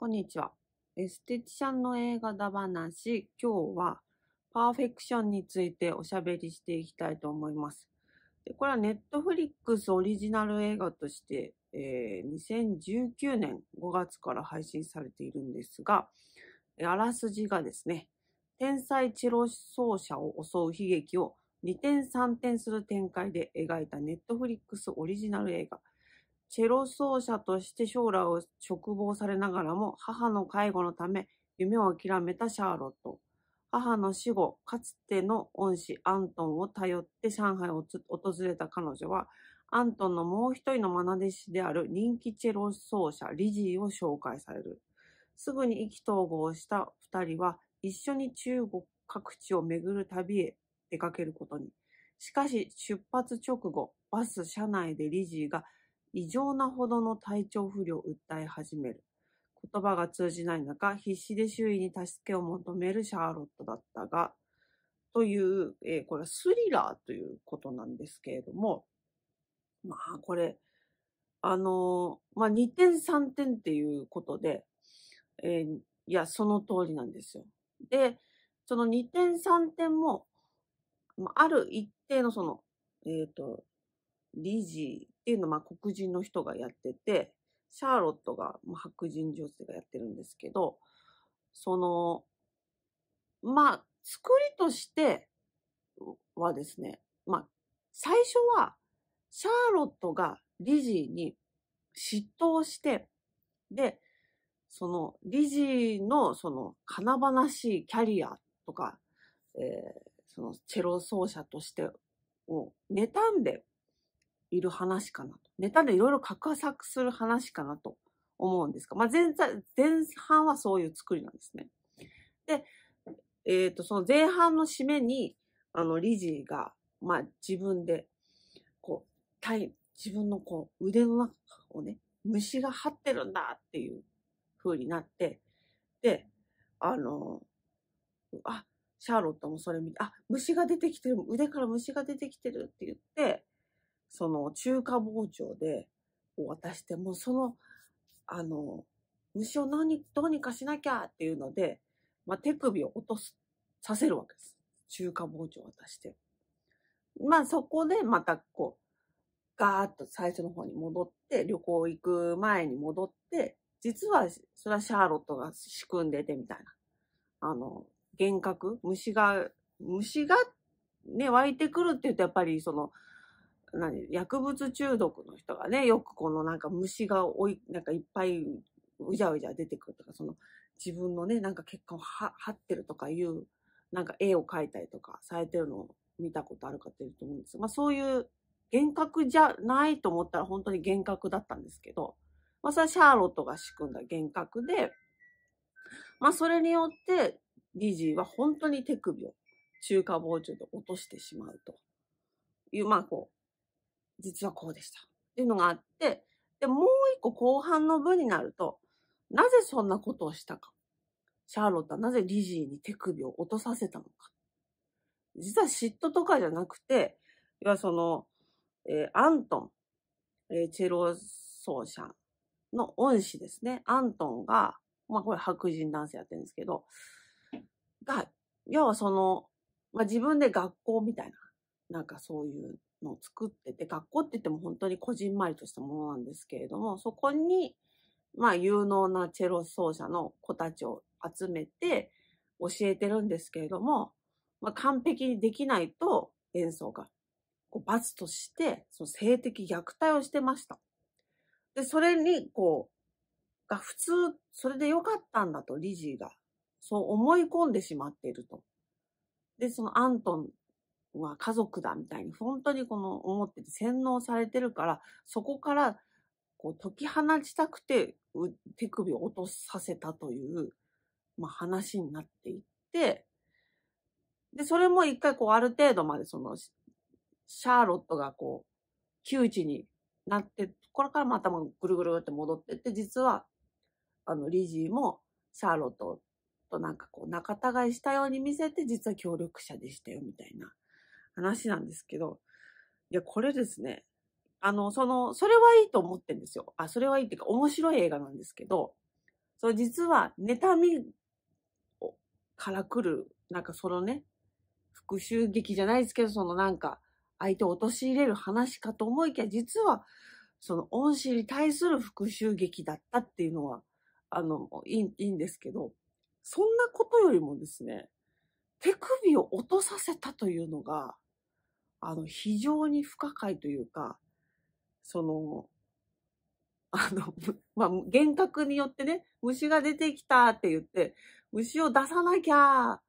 こんにちは。エステティシャンの映画だ話、今日はパーフェクションについておしゃべりしていきたいと思います。でこれはネットフリックスオリジナル映画として、えー、2019年5月から配信されているんですが、あらすじがですね、天才チロ奏者を襲う悲劇を二転三転する展開で描いたネットフリックスオリジナル映画、チェロ奏者として将来を嘱望されながらも、母の介護のため、夢を諦めたシャーロット。母の死後、かつての恩師アントンを頼って上海を訪れた彼女は、アントンのもう一人の愛弟子である人気チェロ奏者リジーを紹介される。すぐに意気投合した二人は、一緒に中国各地を巡る旅へ出かけることに。しかし、出発直後、バス車内でリジーが異常なほどの体調不良を訴え始める。言葉が通じない中、必死で周囲に助けを求めるシャーロットだったが、という、えー、これはスリラーということなんですけれども、まあ、これ、あのー、まあ、2点3点っていうことで、えー、いや、その通りなんですよ。で、その2点3点も、まあ、ある一定のその、えっ、ー、と、理事っていうのは、まあ、黒人の人がやってて、シャーロットが、まあ、白人女性がやってるんですけど、その、まあ、作りとしてはですね、まあ、最初は、シャーロットが理事に嫉妬をして、で、その理事のその華々しいキャリアとか、えー、そのチェロ奏者としてを妬んで、いる話かなと。ネタでいろいろ差作する話かなと思うんですが、まあ、前前半はそういう作りなんですね。で、えっ、ー、と、その前半の締めに、あの、理事が、まあ、自分で、こう、体、自分のこう、腕の中をね、虫が張ってるんだっていう風になって、で、あの、あ、シャーロットもそれ見て、あ、虫が出てきてる、腕から虫が出てきてるって言って、その中華包丁で渡して、もうその、あの、虫を何、どうにかしなきゃっていうので、まあ、手首を落とす、させるわけです。中華包丁を渡して。まあ、そこでまたこう、ガーッと最初の方に戻って、旅行行く前に戻って、実は、それはシャーロットが仕組んでてみたいな。あの、幻覚虫が、虫がね、湧いてくるって言うと、やっぱりその、何、薬物中毒の人がね、よくこのなんか虫がおい、なんかいっぱいうじゃうじゃ出てくるとか、その自分のね、なんか血管をは張ってるとかいう、なんか絵を描いたりとかされてるのを見たことある方いると思うんです。まあそういう幻覚じゃないと思ったら本当に幻覚だったんですけど、まあそれはシャーロットが仕組んだ幻覚で、まあそれによってディジーは本当に手首を中華包丁で落としてしまうという、まあこう、実はこうでした。っていうのがあって、で、もう一個後半の部になると、なぜそんなことをしたか。シャーロットはなぜリジーに手首を落とさせたのか。実は嫉妬とかじゃなくて、要はその、えー、アントン、えー、チェロ奏者の恩師ですね。アントンが、まあこれ白人男性やってるんですけど、が、要はその、まあ自分で学校みたいな、なんかそういうのを作ってて、学校って言っても本当にこじんまりとしたものなんですけれども、そこに、まあ、有能なチェロ奏者の子たちを集めて教えてるんですけれども、まあ、完璧にできないと演奏がこう罰として、その性的虐待をしてました。で、それに、こう、が普通、それでよかったんだと、理事が。そう思い込んでしまっていると。で、そのアントンは家族だみたいに、本当にこの思ってて洗脳されてるから、そこからこう解き放ちたくて手首を落とさせたという、まあ、話になっていって、で、それも一回こうある程度までその、シャーロットがこう、窮地になって、これからまたぐるぐるって戻ってって、実は、あの、リジーもシャーロットとなんかこう仲違いしたように見せて、実は協力者でしたよ、みたいな。話なんですけど、いや、これですね、あの、その、それはいいと思ってんですよ。あ、それはいいっていうか、面白い映画なんですけど、そう、実は、妬みから来る、なんかそのね、復讐劇じゃないですけど、そのなんか、相手を陥れる話かと思いきや、実は、その恩師に対する復讐劇だったっていうのは、あの、いいいいんですけど、そんなことよりもですね、手首を落とさせたというのが、あの、非常に不可解というか、その、あの、まあ、幻覚によってね、虫が出てきたって言って、虫を出さなきゃ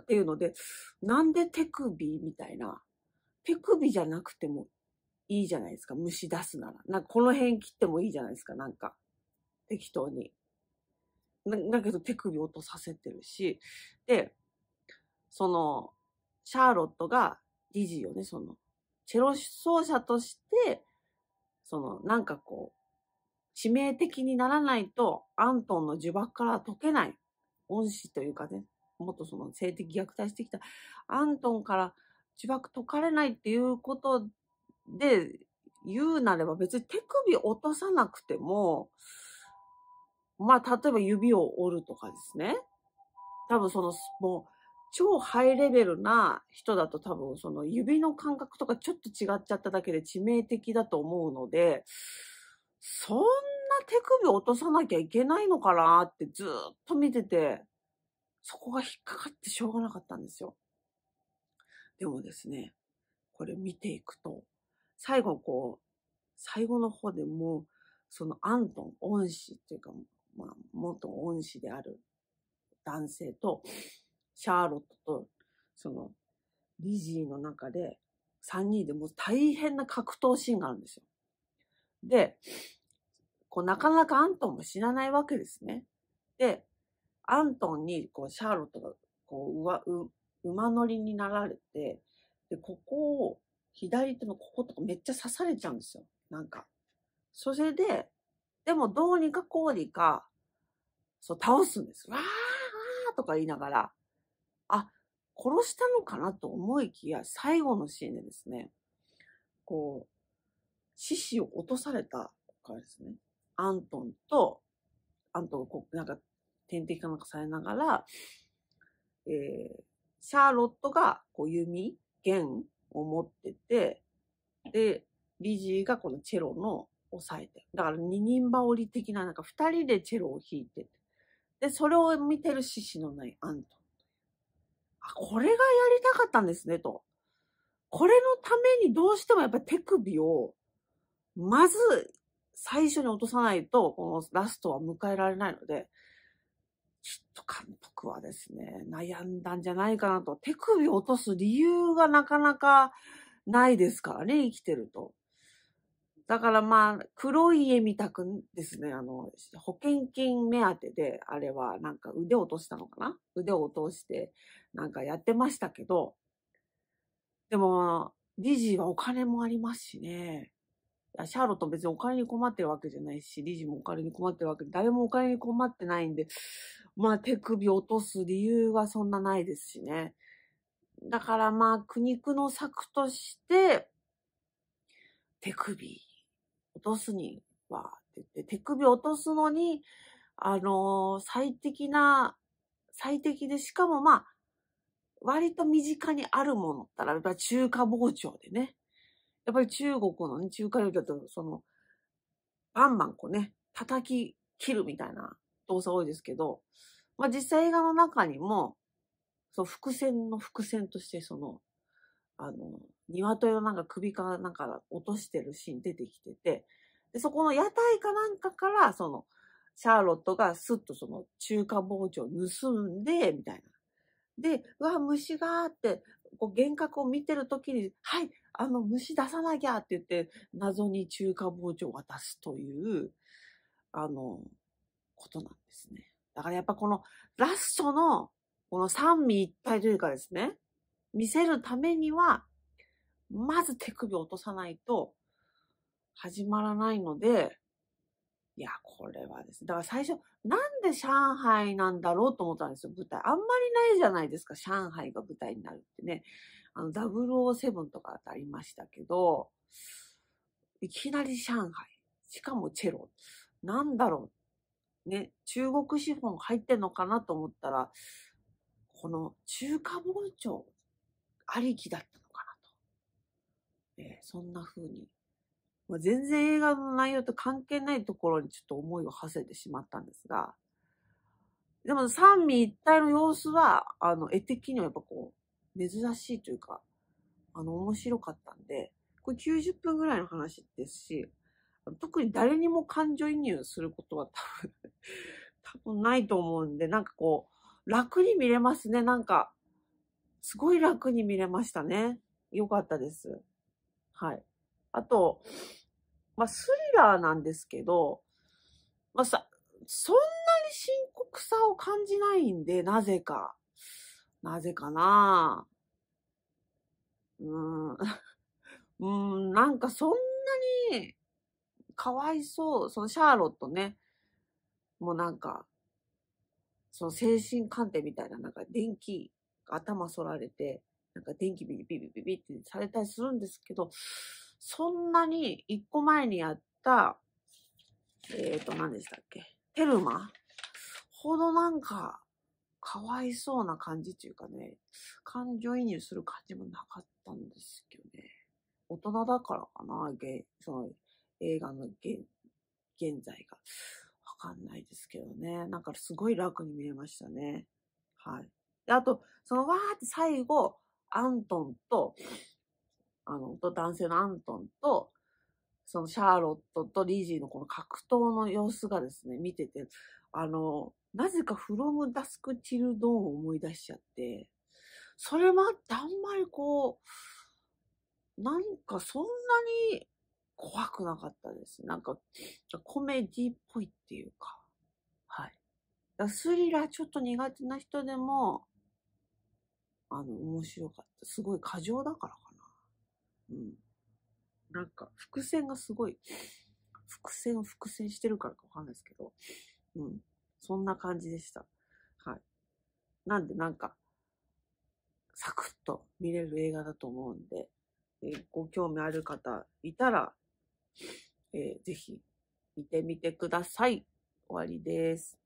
っていうので、なんで手首みたいな。手首じゃなくてもいいじゃないですか。虫出すなら。なんかこの辺切ってもいいじゃないですか。なんか。適当に。だけど手首落とさせてるし。で、その、シャーロットが理事よね、その、チェロ奏者として、その、なんかこう、致命的にならないと、アントンの呪縛から解けない。恩師というかね、もっとその性的虐待してきた、アントンから呪縛解かれないっていうことで、言うなれば別に手首落とさなくても、まあ、例えば指を折るとかですね。多分その、もう、超ハイレベルな人だと多分その指の感覚とかちょっと違っちゃっただけで致命的だと思うので、そんな手首落とさなきゃいけないのかなってずっと見てて、そこが引っかかってしょうがなかったんですよ。でもですね、これ見ていくと、最後こう、最後の方でもう、そのアントン恩師っていうか、まあ、元恩師である男性と、シャーロットと、その、リジーの中で、三人でもう大変な格闘シーンがあるんですよ。で、こう、なかなかアントンも知らないわけですね。で、アントンに、こう、シャーロットが、こう、うわ、う、馬乗りになられて、で、ここを、左手のこことかめっちゃ刺されちゃうんですよ。なんか。それで、でもどうにかこうにか、そう、倒すんです。わーとか言いながら。殺したのかなと思いきや、最後のシーンでですね、こう、獅子を落とされたからですね、アントンと、アントンがこう、なんか、点滴かなんかされながら、えー、シャーロットが、こう、弓、弦を持ってて、で、リジーがこのチェロの押さえて。だから二人羽織的な、なんか二人でチェロを弾いてて。で、それを見てる獅子のないアントン。これがやりたかったんですね、と。これのためにどうしてもやっぱり手首を、まず最初に落とさないと、このラストは迎えられないので、ちょっと監督はですね、悩んだんじゃないかなと。手首を落とす理由がなかなかないですからね、生きてると。だからまあ、黒い家見たくですね、あの、保険金目当てで、あれはなんか腕を落としたのかな腕を落として、なんかやってましたけど、でも、まあ、リジーはお金もありますしね。シャーロット別にお金に困ってるわけじゃないし、リジもお金に困ってるわけで、誰もお金に困ってないんで、まあ手首落とす理由はそんなないですしね。だからまあ苦肉の策として、手首落とすには、って言って、手首落とすのに、あのー、最適な、最適で、しかもまあ、割と身近にあるものったら、やっぱり中華包丁でね。やっぱり中国のね、中華料理だと、その、バンバンこうね、叩き切るみたいな動作多いですけど、まあ実際映画の中にも、そう、伏線の伏線として、その、あの、鶏のなんか首からなんか落としてるシーン出てきてて、で、そこの屋台かなんかから、その、シャーロットがスッとその中華包丁を盗んで、みたいな。で、うわ、虫がーって、こう幻覚を見てるときに、はい、あの虫出さなきゃって言って、謎に中華包丁を渡すという、あの、ことなんですね。だからやっぱこのラストの、この三味一体というかですね、見せるためには、まず手首を落とさないと始まらないので、いや、これはですね。だから最初、なんで上海なんだろうと思ったんですよ、舞台。あんまりないじゃないですか、上海が舞台になるってね。あの、007とかってありましたけど、いきなり上海。しかもチェロ。なんだろう。ね、中国資本入ってんのかなと思ったら、この中華包丁ありきだったえー、そんな風に、まあ、全然映画の内容と関係ないところにちょっと思いを馳せてしまったんですが、でも三味一体の様子は、あの、絵的にはやっぱこう、珍しいというか、あの、面白かったんで、これ90分ぐらいの話ですし、特に誰にも感情移入することは多分 多分ないと思うんで、なんかこう、楽に見れますね。なんか、すごい楽に見れましたね。よかったです。はい。あと、まあ、スリラーなんですけど、まあ、さ、そんなに深刻さを感じないんで、なぜか。なぜかなうーん。うん、なんかそんなに、かわいそう。そのシャーロットね。もうなんか、その精神鑑定みたいな、なんか電気、頭反られて、なんか電気ビリビリビリってされたりするんですけど、そんなに一個前にやった、えっ、ー、と、何でしたっけテルマほどなんか、かわいそうな感じっていうかね、感情移入する感じもなかったんですけどね。大人だからかな、げその映画のげ現在が。わかんないですけどね。なんかすごい楽に見えましたね。はい。で、あと、そのわーって最後、アントンと、あの、男性のアントンと、そのシャーロットとリージーのこの格闘の様子がですね、見てて、あの、なぜかフロムダスクチルドーンを思い出しちゃって、それもあってあんまりこう、なんかそんなに怖くなかったです。なんかコメディっぽいっていうか、はい。スリラーちょっと苦手な人でも、あの、面白かった。すごい過剰だからかな。うん。なんか、伏線がすごい、伏線を伏線してるからかわかんないですけど、うん。そんな感じでした。はい。なんで、なんか、サクッと見れる映画だと思うんで、えー、ご興味ある方いたら、えー、ぜひ見てみてください。終わりです。